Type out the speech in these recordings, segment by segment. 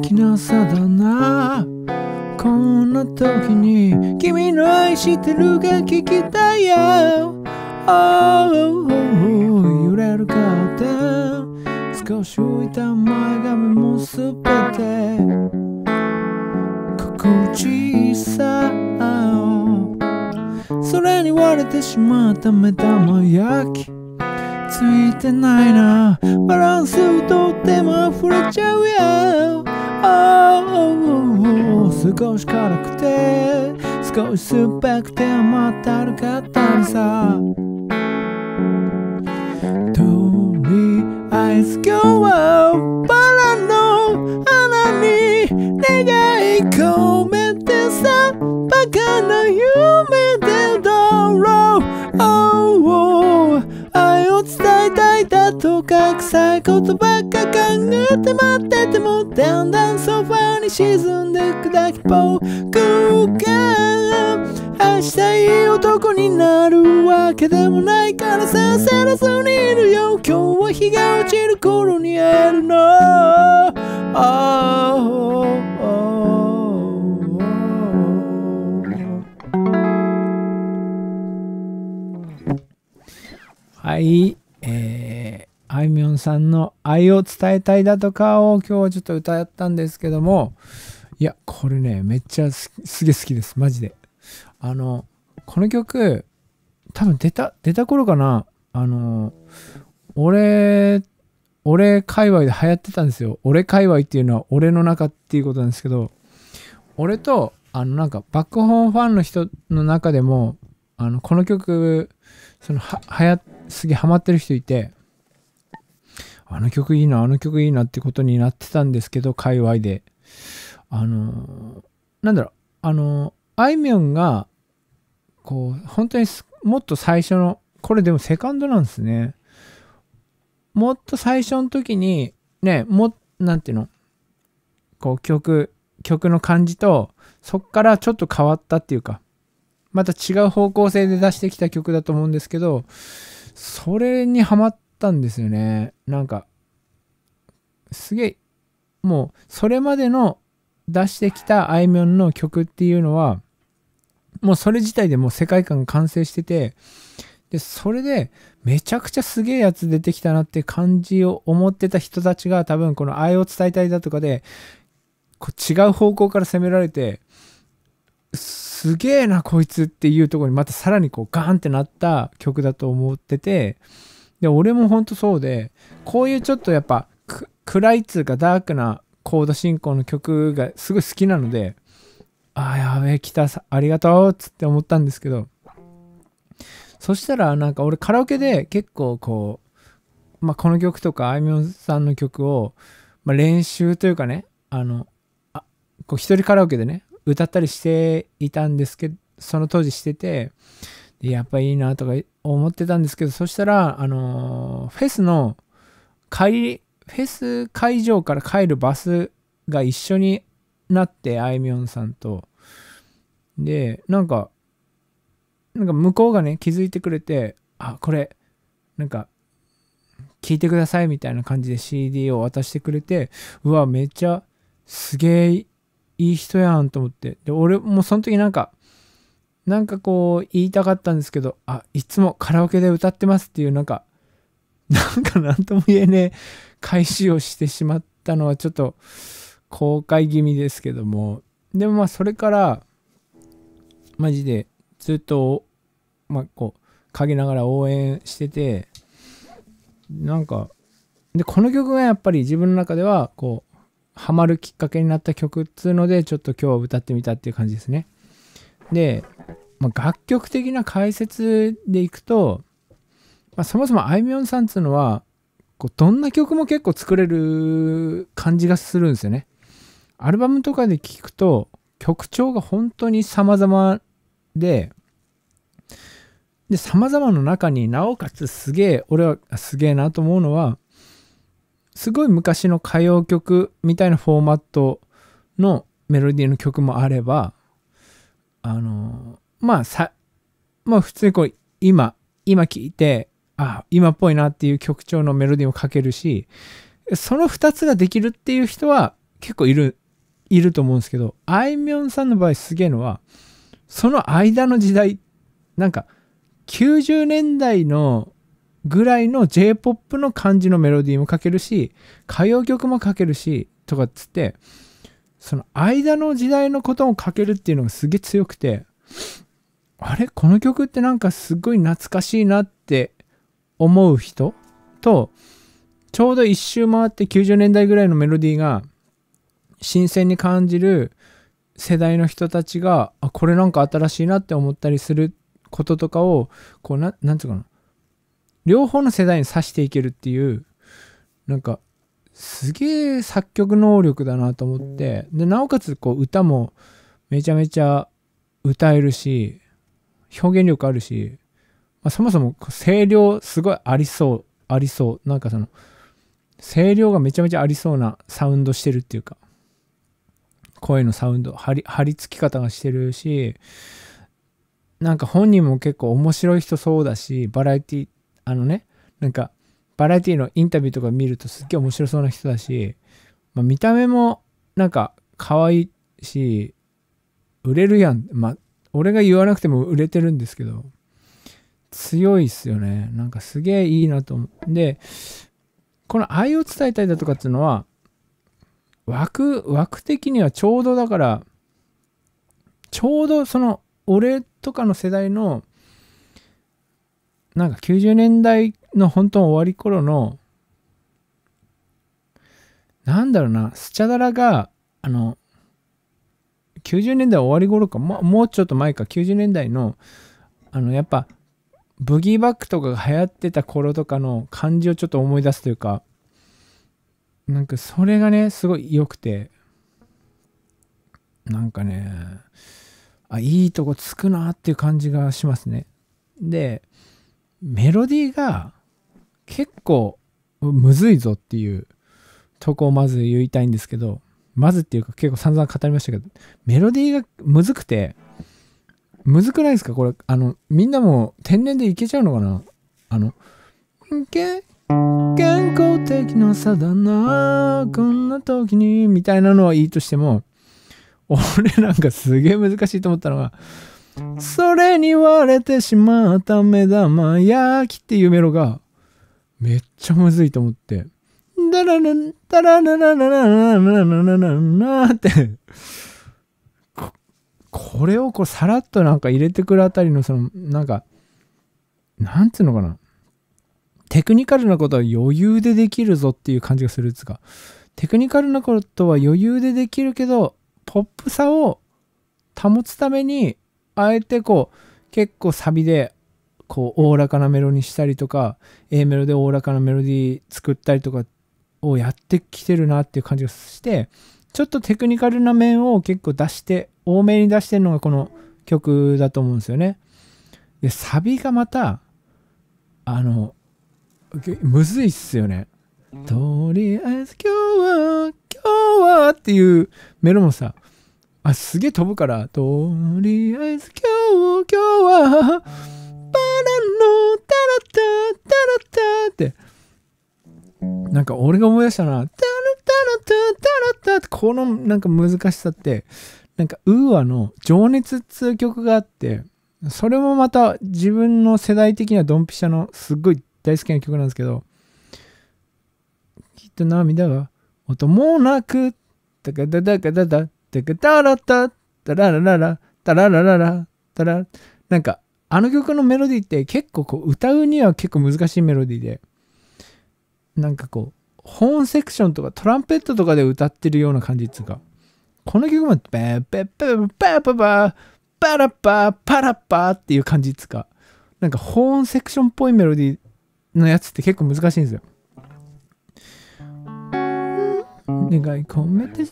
敵な朝だなこんな時に君の愛してるが聞きたいよ、oh, oh, oh, 揺れるカーテン少し浮いた前髪もすべて心地さそれに割れてしまった目玉焼きついてないなバランスをとっても溢れちゃうよ少し辛くて少し酸っぱくて甘ったるかったのさとりあえず今日はバラの花に願い込めてさバカな夢でだろう、o 愛を伝えたいだとか臭い言葉沈んでく砕き僕が明日いい男になるわけでもないからささらずにいるよ今日は日が落ちる頃に会えるの、oh, oh, oh. はい、えあいみょんさんの愛を伝えたいだとかを今日はちょっと歌ったんですけども、いや、これね、めっちゃすげえ好きです。マジで。あの、この曲、多分出た、出た頃かな、あの、俺、俺界隈で流行ってたんですよ。俺界隈っていうのは俺の中っていうことなんですけど、俺と、あの、なんか、バックホーンファンの人の中でも、あの、この曲、その、は、はや、すげえハマってる人いて、あの曲いいな、あの曲いいなってことになってたんですけど、界隈で。あの、なんだろう、あの、あいみょんが、こう、本当にもっと最初の、これでもセカンドなんですね。もっと最初の時に、ね、も、なんていうの、こう曲、曲の感じと、そっからちょっと変わったっていうか、また違う方向性で出してきた曲だと思うんですけど、それにハマったんですよね。なんか、すげえもうそれまでの出してきたあいみょんの曲っていうのはもうそれ自体でもう世界観が完成しててでそれでめちゃくちゃすげえやつ出てきたなって感じを思ってた人たちが多分この愛を伝えたいだとかでこう違う方向から攻められてすげえなこいつっていうとこにまたさらにこうガーンってなった曲だと思っててで俺もほんとそうでこういうちょっとやっぱ暗いっつうかダークなコード進行の曲がすごい好きなので、ああ、やべえ、来た、ありがとうっつって思ったんですけど、そしたらなんか俺カラオケで結構こう、まあ、この曲とかあいみょんさんの曲を、まあ、練習というかね、あの、あこう一人カラオケでね、歌ったりしていたんですけど、その当時してて、でやっぱいいなとか思ってたんですけど、そしたら、あのー、フェスの帰りフェス会場から帰るバスが一緒になって、あいみょんさんと。で、なんか、なんか向こうがね、気づいてくれて、あ、これ、なんか、聞いてくださいみたいな感じで CD を渡してくれて、うわ、めっちゃ、すげえいい人やんと思って。で、俺もその時なんか、なんかこう言いたかったんですけど、あ、いつもカラオケで歌ってますっていうなんかなんか何とも言えねえ返しをしてしまったのはちょっと後悔気味ですけども、でもまあそれから、マジでずっと、まあこう、陰ながら応援してて、なんか、で、この曲がやっぱり自分の中では、こう、ハマるきっかけになった曲っつうので、ちょっと今日は歌ってみたっていう感じですね。で、まあ、楽曲的な解説でいくと、まあ、そもそもあいみょんさんっていうのはこうどんな曲も結構作れる感じがするんですよね。アルバムとかで聴くと曲調が本当に様々で、で、様々の中になおかつすげえ、俺はすげえなと思うのは、すごい昔の歌謡曲みたいなフォーマットのメロディーの曲もあれば、あの、まあさ、まあ普通にこう今、今聴いてあ今っぽいなっていう曲調のメロディーも書けるしその二つができるっていう人は結構いるいると思うんですけどあいみょんさんの場合すげえのはその間の時代なんか90年代のぐらいの J-POP の感じのメロディーも書けるし歌謡曲も書けるしとかっつってその間の時代のことも書けるっていうのがすげえ強くてあれこの曲ってなんかすごい懐かしいなって思う人とちょうど一周回って90年代ぐらいのメロディーが新鮮に感じる世代の人たちがあこれなんか新しいなって思ったりすることとかをこうななんつうかな両方の世代に指していけるっていうなんかすげえ作曲能力だなと思ってでなおかつこう歌もめちゃめちゃ歌えるし表現力あるしまあ、そもそも声量すごいありそうありそうなんかその声量がめちゃめちゃありそうなサウンドしてるっていうか声のサウンド張り張り付き方がしてるしなんか本人も結構面白い人そうだしバラエティあのねなんかバラエティのインタビューとか見るとすっげえ面白そうな人だし、まあ、見た目もなんか可愛いし売れるやんまあ俺が言わなくても売れてるんですけど強いっすよね。なんかすげえいいなと思う。で、この愛を伝えたいだとかっていうのは、枠、枠的にはちょうどだから、ちょうどその、俺とかの世代の、なんか90年代の本当の終わり頃の、なんだろうな、スチャダラが、あの、90年代終わり頃か、もうちょっと前か、90年代の、あの、やっぱ、ブギーバックとかが流行ってた頃とかの感じをちょっと思い出すというか、なんかそれがね、すごい良くて、なんかね、あ、いいとこつくなっていう感じがしますね。で、メロディーが結構むずいぞっていうとこをまず言いたいんですけど、まずっていうか結構散々語りましたけど、メロディーがむずくて、むずくないですかこれ、あの、みんなも天然でいけちゃうのかなあの、健康的な差だなこんな時に、みたいなのはいいとしても、俺なんかすげえ難しいと思ったのが、それに割れてしまった目玉焼きっていうメロが、めっちゃむずいと思って、ダララン、ダララララララララララってこれをこうさらっとなんか入れてくるあたりのそのなんかなんつうのかなテクニカルなことは余裕でできるぞっていう感じがするっつかテクニカルなことは余裕でできるけどポップさを保つためにあえてこう結構サビでこうおおらかなメロにしたりとか A メロでおおらかなメロディー作ったりとかをやってきてるなっていう感じがしてちょっとテクニカルな面を結構出して多めに出してるのがこの曲だと思うんですよね。でサビがまたあのむずいっすよね。とりあえず今日は今日はっていうメロもさあすげえ飛ぶからとりあえず今日今日はバラのタラタタラタってなんか俺が思い出したなタタタこのなんか難しさって、なんかウーアの情熱っつう曲があって、それもまた自分の世代的にはドンピシャのすっごい大好きな曲なんですけど、きっと涙が音もなく、タかだタかタだ、タかだタた、ララららララらラなんかあの曲のメロディーって結構こう歌うには結構難しいメロディーで、なんかこう、ホーンセクションとかトランペットとかで歌ってるような感じっつうか、この曲も、ペーペーペーペーペーペパラッパー、パラッパーっていう感じっつうか、なんか本セクションっぽいメロディーのやつって結構難しいんですよ。願い込めて、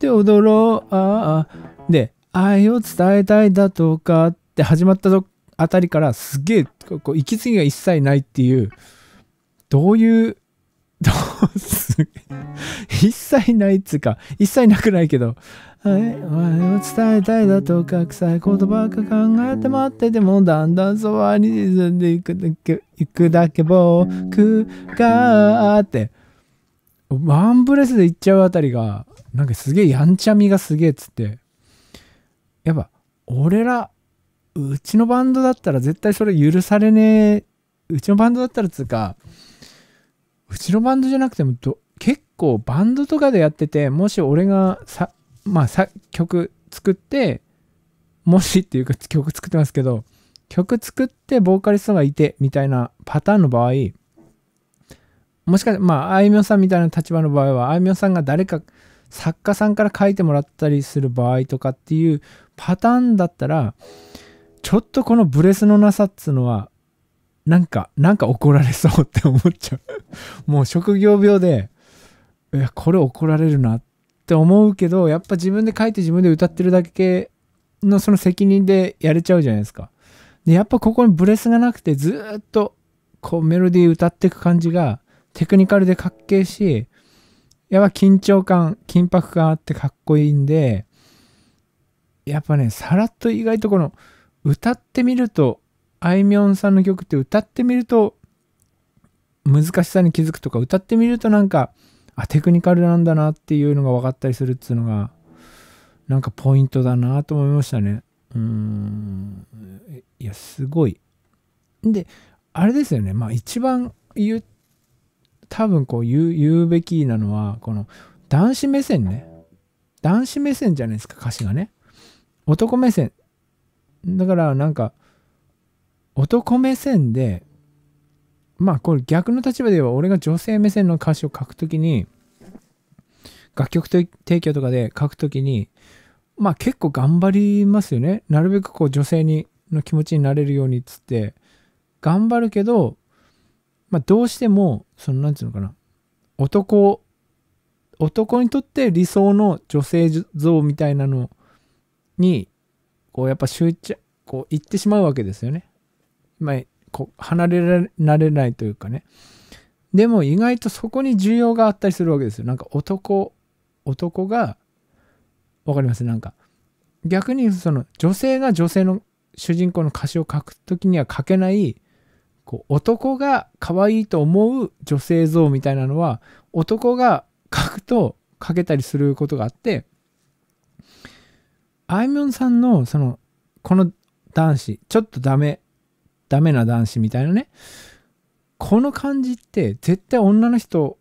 で踊ろう、ああ、で、愛を伝えたいだとかって始まったあたりからすげえ、こう息継ぎが一切ないっていう、どういうどうす一切ないっつうか、一切なくないけど、はい、を伝えたいだとか、臭いことばか考えて待ってても、だんだんそばに沈んでいくだけ、行くだけ僕がって、ワンブレスで行っちゃうあたりが、なんかすげえやんちゃみがすげえっつって、やっぱ、俺ら、うちのバンドだったら絶対それ許されねえ、うちのバンドだったらっつうか、うちのバンドじゃなくても結構バンドとかでやっててもし俺がさまあさ曲作ってもしっていうか曲作ってますけど曲作ってボーカリストがいてみたいなパターンの場合もしかしてまああいみょんさんみたいな立場の場合はあいみょんさんが誰か作家さんから書いてもらったりする場合とかっていうパターンだったらちょっとこのブレスのなさっつうのはなんか、なんか怒られそうって思っちゃう。もう職業病で、いや、これ怒られるなって思うけど、やっぱ自分で書いて自分で歌ってるだけのその責任でやれちゃうじゃないですか。で、やっぱここにブレスがなくて、ずっとこうメロディー歌っていく感じが、テクニカルでかっけえし、やっぱ緊張感、緊迫感あってかっこいいんで、やっぱね、さらっと意外とこの、歌ってみるとあいみょんさんの曲って歌ってみると難しさに気づくとか歌ってみるとなんかあテクニカルなんだなっていうのが分かったりするっつうのがなんかポイントだなと思いましたねうんいやすごいであれですよねまあ一番言う多分こう言う言うべきなのはこの男子目線ね男子目線じゃないですか歌詞がね男目線だからなんか男目線でまあこれ逆の立場では俺が女性目線の歌詞を書くときに楽曲提供とかで書くときにまあ結構頑張りますよねなるべくこう女性にの気持ちになれるようにっつって頑張るけどまあどうしてもその何て言うのかな男男にとって理想の女性像みたいなのにこうやっぱ執着こう言ってしまうわけですよね。まあ、こう離れられないというかねでも意外とそこに需要があったりするわけですよなんか男男が分かりますなんか逆にその女性が女性の主人公の歌詞を書く時には書けないこう男が可愛いと思う女性像みたいなのは男が書くと書けたりすることがあってあいみょんさんのそのこの男子ちょっとダメダメな男子みたいなね。この感じって絶対女の人、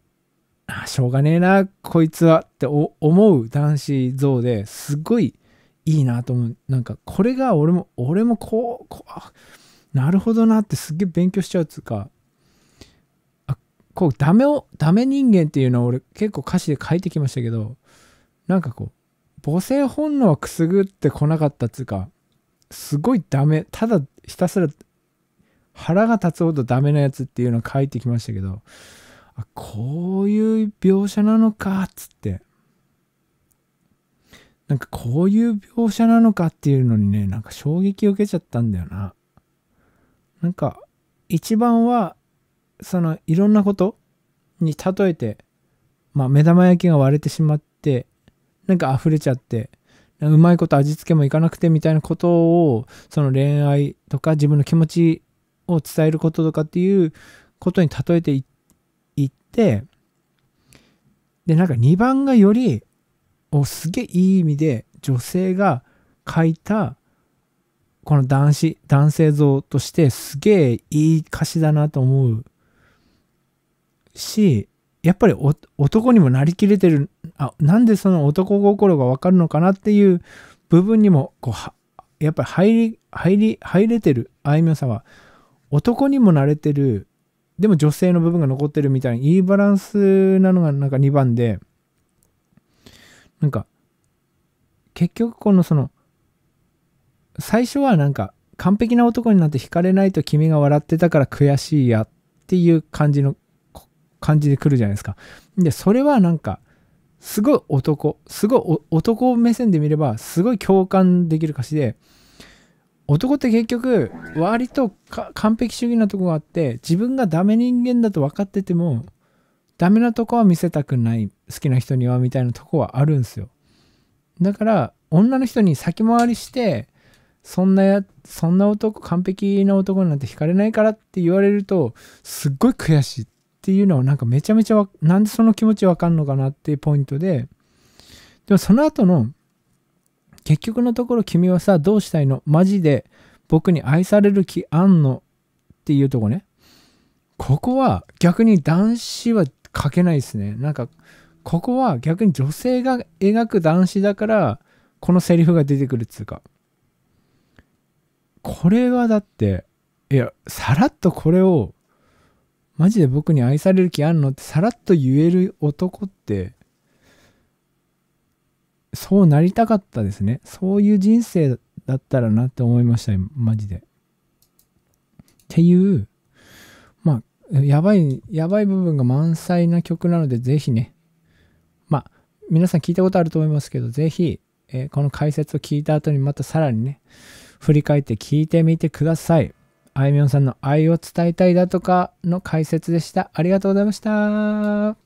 あしょうがねえな、こいつはって思う男子像ですっごいいいなと思う。なんかこれが俺も、俺もこう、こう、なるほどなってすっげえ勉強しちゃうっつうか、あこうダメを、ダメ人間っていうのは俺結構歌詞で書いてきましたけど、なんかこう、母性本能はくすぐってこなかったっつうか、すごいダメ、ただひたすら腹が立つほどダメなやつっていうのを書いてきましたけど、あ、こういう描写なのか、つって。なんかこういう描写なのかっていうのにね、なんか衝撃を受けちゃったんだよな。なんか、一番は、そのいろんなことに例えて、まあ目玉焼きが割れてしまって、なんか溢れちゃって、うまいこと味付けもいかなくてみたいなことを、その恋愛とか自分の気持ちを伝えることとかっていうことに例えていってでなんか2番がよりおすげえいい意味で女性が書いたこの男子男性像としてすげえいい歌詞だなと思うしやっぱり男にもなりきれてるあなんでその男心がわかるのかなっていう部分にもこうやっぱり入り入り入れてるあいみょんさんは男にも慣れてるでも女性の部分が残ってるみたいにいいバランスなのがなんか2番でなんか結局このその最初はなんか完璧な男になって惹かれないと君が笑ってたから悔しいやっていう感じの感じで来るじゃないですか。でそれはなんかすごい男すごい男目線で見ればすごい共感できる歌詞で男って結局割と完璧主義なとこがあって自分がダメ人間だと分かっててもダメなとこは見せたくない好きな人にはみたいなとこはあるんすよだから女の人に先回りしてそんなやそんな男完璧な男なんて惹かれないからって言われるとすっごい悔しいっていうのはなんかめちゃめちゃなんでその気持ちわかんのかなっていうポイントででもその後の結局のところ君はさ、どうしたいのマジで僕に愛される気あんのっていうとこね。ここは逆に男子は書けないですね。なんか、ここは逆に女性が描く男子だから、このセリフが出てくるっつうか。これはだって、いや、さらっとこれを、マジで僕に愛される気あんのってさらっと言える男って、そうなりたかったですね。そういう人生だったらなって思いましたよ、マジで。っていう、まあ、やばい、やばい部分が満載な曲なので、ぜひね、まあ、皆さん聞いたことあると思いますけど、ぜひ、えー、この解説を聞いた後にまたさらにね、振り返って聞いてみてください。あいみょんさんの愛を伝えたいだとかの解説でした。ありがとうございました。